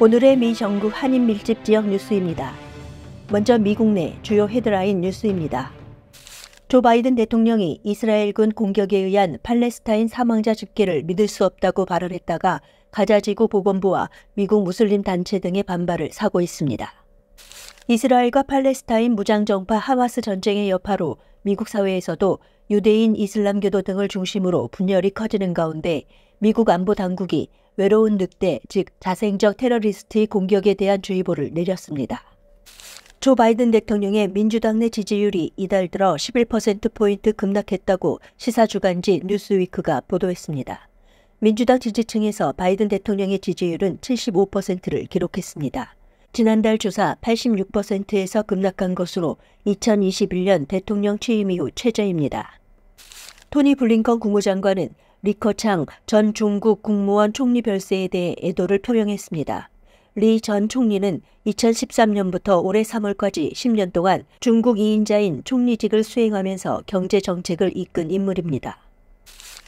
오늘의 미 정부 한인 밀집 지역 뉴스입니다. 먼저 미국 내 주요 헤드라인 뉴스입니다. 조 바이든 대통령이 이스라엘군 공격에 의한 팔레스타인 사망자 집계를 믿을 수 없다고 발언했다가 가자지구 보건부와 미국 무슬림 단체 등의 반발을 사고 있습니다. 이스라엘과 팔레스타인 무장정파 하마스 전쟁의 여파로 미국 사회에서도 유대인, 이슬람교도 등을 중심으로 분열이 커지는 가운데 미국 안보 당국이 외로운 늑대, 즉 자생적 테러리스트의 공격에 대한 주의보를 내렸습니다. 조 바이든 대통령의 민주당 내 지지율이 이달 들어 11%포인트 급락했다고 시사주간지 뉴스위크가 보도했습니다. 민주당 지지층에서 바이든 대통령의 지지율은 75%를 기록했습니다. 지난달 조사 86%에서 급락한 것으로 2021년 대통령 취임 이후 최저입니다. 토니 블링컨 국무장관은 리커창 전 중국 국무원 총리 별세에 대해 애도를 표명했습니다. 리 전 총리는 2013년부터 올해 3월까지 10년 동안 중국 2인자인 총리직을 수행하면서 경제 정책을 이끈 인물입니다.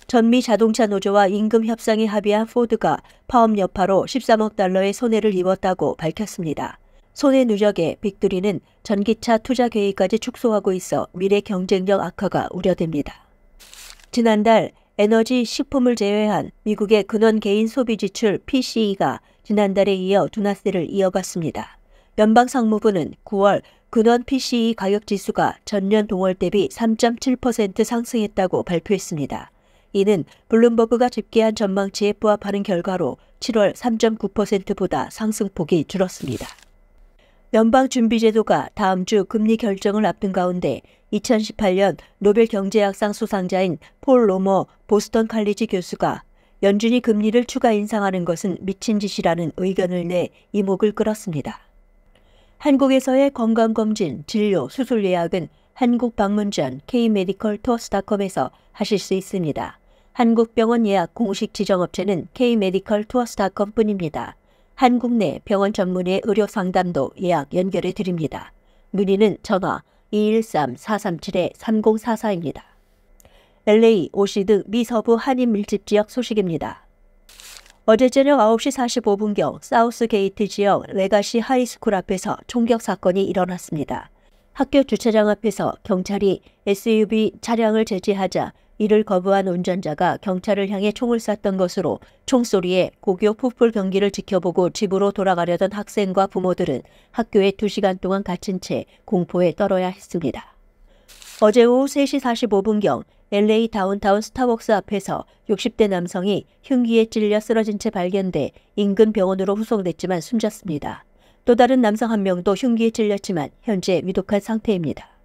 전미 자동차 노조와 임금 협상에 합의한 포드가 파업 여파로 13억 달러의 손해를 입었다고 밝혔습니다. 손해 누적에 빅두리는 전기차 투자 계획까지 축소하고 있어 미래 경쟁력 악화가 우려됩니다. 지난달 에너지, 식품을 제외한 미국의 근원 개인 소비 지출 PCE가 지난달에 이어 둔화세를 이어갔습니다. 연방 상무부는 9월 근원 PCE 가격 지수가 전년 동월 대비 3.7% 상승했다고 발표했습니다. 이는 블룸버그가 집계한 전망치에 부합하는 결과로 7월 3.9%보다 상승폭이 줄었습니다. 연방준비제도가 다음 주 금리 결정을 앞둔 가운데 2018년 노벨 경제학상 수상자인 폴 로머 보스턴 칼리지 교수가 연준이 금리를 추가 인상하는 것은 미친 짓이라는 의견을 내 이목을 끌었습니다. 한국에서의 건강검진, 진료, 수술 예약은 한국 방문 전 K메디컬 투어스닷컴에서 하실 수 있습니다. 한국병원 예약 공식 지정업체는 K메디컬 투어스닷컴뿐입니다. 한국 내 병원 전문의 의료 상담도 예약 연결해 드립니다. 문의는 전화 213-437-3044입니다. LA, 오시드 미서부 한인 밀집 지역 소식입니다. 어제 저녁 9시 45분경 사우스 게이트 지역 레가시 하이스쿨 앞에서 총격 사건이 일어났습니다. 학교 주차장 앞에서 경찰이 SUV 차량을 제지하자 이를 거부한 운전자가 경찰을 향해 총을 쐈던 것으로 총소리에 고교 풋볼 경기를 지켜보고 집으로 돌아가려던 학생과 부모들은 학교에 2시간 동안 갇힌 채 공포에 떨어야 했습니다. 어제 오후 3시 45분경 LA 다운타운 스타벅스 앞에서 60대 남성이 흉기에 찔려 쓰러진 채 발견돼 인근 병원으로 후송됐지만 숨졌습니다. 또 다른 남성 한 명도 흉기에 찔렸지만 현재 위독한 상태입니다.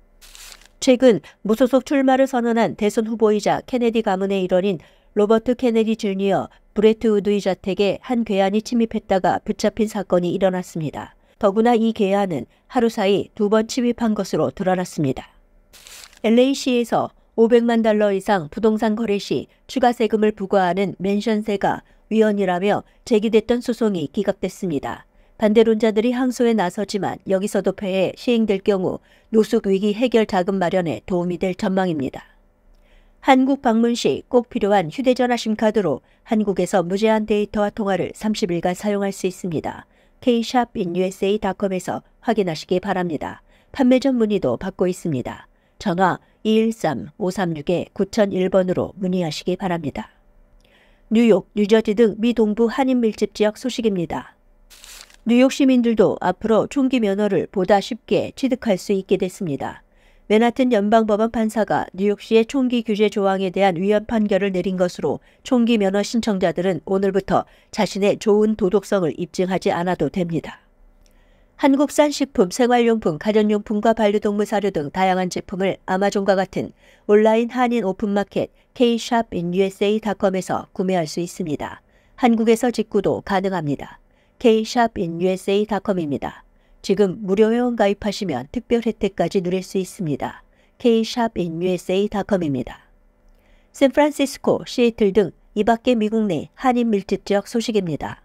최근 무소속 출마를 선언한 대선 후보이자 케네디 가문의 일원인 로버트 케네디 주니어 브레트 우드의 자택에 한 괴한이 침입했다가 붙잡힌 사건이 일어났습니다. 더구나 이 괴한은 하루 사이 두 번 침입한 것으로 드러났습니다. LA시에서 500만 달러 이상 부동산 거래 시 추가 세금을 부과하는 맨션세가 위헌이라며 제기됐던 소송이 기각됐습니다. 반대론자들이 항소에 나서지만 여기서도 폐해 시행될 경우 노숙 위기 해결 자금 마련에 도움이 될 전망입니다. 한국 방문 시 꼭 필요한 휴대전화 심카드로 한국에서 무제한 데이터와 통화를 30일간 사용할 수 있습니다. kshopinusa.com에서 확인하시기 바랍니다. 판매 전 문의도 받고 있습니다. 전화 213-536-9001번으로 문의하시기 바랍니다. 뉴욕, 뉴저지 등 미 동부 한인 밀집 지역 소식입니다. 뉴욕 시민들도 앞으로 총기 면허를 보다 쉽게 취득할 수 있게 됐습니다. 맨하튼 연방법원 판사가 뉴욕시의 총기 규제 조항에 대한 위헌 판결을 내린 것으로 총기 면허 신청자들은 오늘부터 자신의 좋은 도덕성을 입증하지 않아도 됩니다. 한국산 식품, 생활용품, 가전용품과 반려동물 사료 등 다양한 제품을 아마존과 같은 온라인 한인 오픈마켓 kshopinUSA.com에서 구매할 수 있습니다. 한국에서 직구도 가능합니다. k s h u s a c o m 입니다 지금 무료 회원 가입하시면 특별 혜택까지 누릴 수 있습니다. k s h u s a c o m 입니다 샌프란시스코, 시애틀 등 이밖에 미국 내 한인 밀집 지역 소식입니다.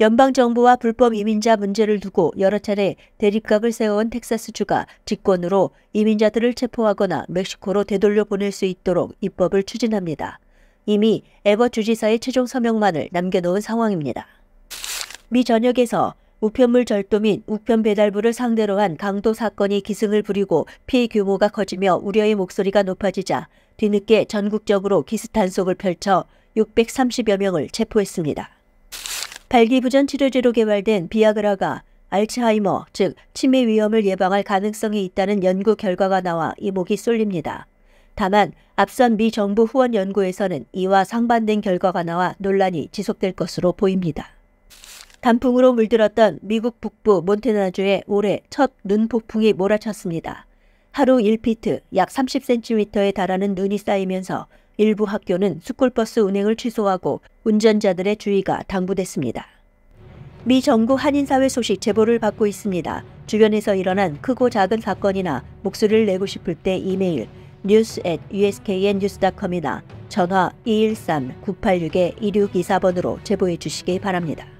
연방정부와 불법 이민자 문제를 두고 여러 차례 대립각을 세워온 텍사스주가 직권으로 이민자들을 체포하거나 멕시코로 되돌려 보낼 수 있도록 입법을 추진합니다. 이미 에버 주지사의 최종 서명만을 남겨놓은 상황입니다. 미 전역에서 우편물 절도 및 우편 배달부를 상대로 한 강도 사건이 기승을 부리고 피해 규모가 커지며 우려의 목소리가 높아지자 뒤늦게 전국적으로 기습단속을 펼쳐 630여 명을 체포했습니다. 발기부전 치료제로 개발된 비아그라가 알츠하이머, 즉 치매 위험을 예방할 가능성이 있다는 연구 결과가 나와 이목이 쏠립니다. 다만 앞선 미 정부 후원 연구에서는 이와 상반된 결과가 나와 논란이 지속될 것으로 보입니다. 단풍으로 물들었던 미국 북부 몬테나주에 올해 첫 눈폭풍이 몰아쳤습니다. 하루 1피트 약 30cm에 달하는 눈이 쌓이면서 일부 학교는 스쿨버스 운행을 취소하고 운전자들의 주의가 당부됐습니다. 미 정부 한인사회 소식 제보를 받고 있습니다. 주변에서 일어난 크고 작은 사건이나 목소리를 내고 싶을 때 이메일 news at usknnews.com이나 전화 213-986-1624번으로 제보해 주시기 바랍니다.